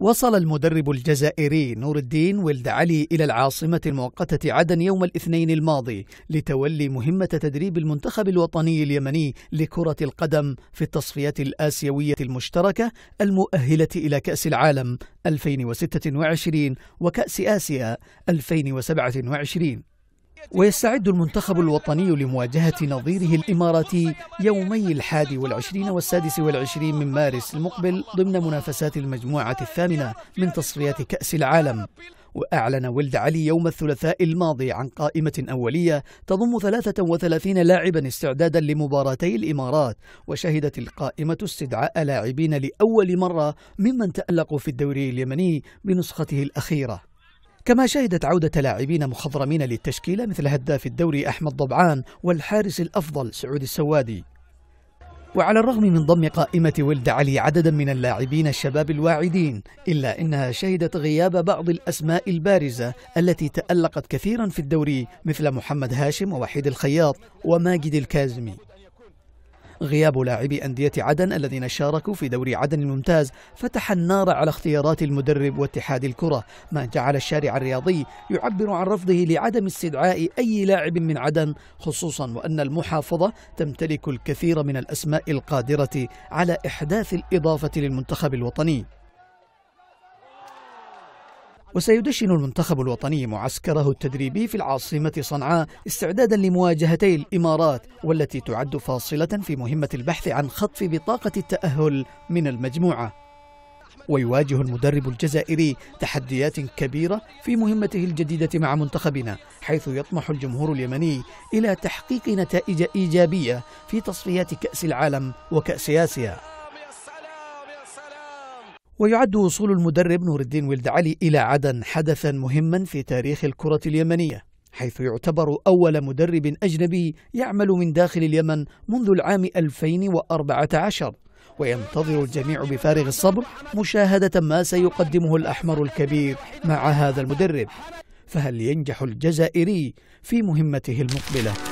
وصل المدرب الجزائري نور الدين ولد علي إلى العاصمة المؤقتة عدن يوم الاثنين الماضي لتولي مهمة تدريب المنتخب الوطني اليمني لكرة القدم في التصفيات الآسيوية المشتركة المؤهلة إلى كأس العالم 2026 وكأس آسيا 2027 ويستعد المنتخب الوطني لمواجهة نظيره الإماراتي يومي الحادي والعشرين والسادس والعشرين من مارس المقبل ضمن منافسات المجموعة الثامنة من تصفيات كأس العالم وأعلن ولد علي يوم الثلاثاء الماضي عن قائمة أولية تضم 33 لاعبا استعدادا لمباراتي الإمارات وشهدت القائمة استدعاء لاعبين لأول مرة ممن تألقوا في الدوري اليمني بنسخته الأخيرة كما شهدت عودة لاعبين مخضرمين للتشكيلة مثل هداف الدوري أحمد ضبعان والحارس الأفضل سعود السوادي وعلى الرغم من ضم قائمة ولد علي عددا من اللاعبين الشباب الواعدين إلا أنها شهدت غياب بعض الأسماء البارزة التي تألقت كثيرا في الدوري مثل محمد هاشم ووحيد الخياط وماجد الكازمي غياب لاعبي أندية عدن الذين شاركوا في دوري عدن الممتاز فتح النار على اختيارات المدرب واتحاد الكرة ما جعل الشارع الرياضي يعبر عن رفضه لعدم استدعاء أي لاعب من عدن خصوصا وأن المحافظة تمتلك الكثير من الأسماء القادرة على إحداث الإضافة للمنتخب الوطني وسيدشن المنتخب الوطني معسكره التدريبي في العاصمة صنعاء استعدادا لمواجهتي الإمارات والتي تعد فاصلة في مهمة البحث عن خطف بطاقة التأهل من المجموعة ويواجه المدرب الجزائري تحديات كبيرة في مهمته الجديدة مع منتخبنا حيث يطمح الجمهور اليمني إلى تحقيق نتائج إيجابية في تصفيات كأس العالم وكأس آسيا ويعد وصول المدرب نور الدين ولد علي إلى عدن حدثا مهما في تاريخ الكرة اليمنية حيث يعتبر أول مدرب أجنبي يعمل من داخل اليمن منذ العام 2014 وينتظر الجميع بفارغ الصبر مشاهدة ما سيقدمه الأحمر الكبير مع هذا المدرب فهل ينجح الجزائري في مهمته المقبله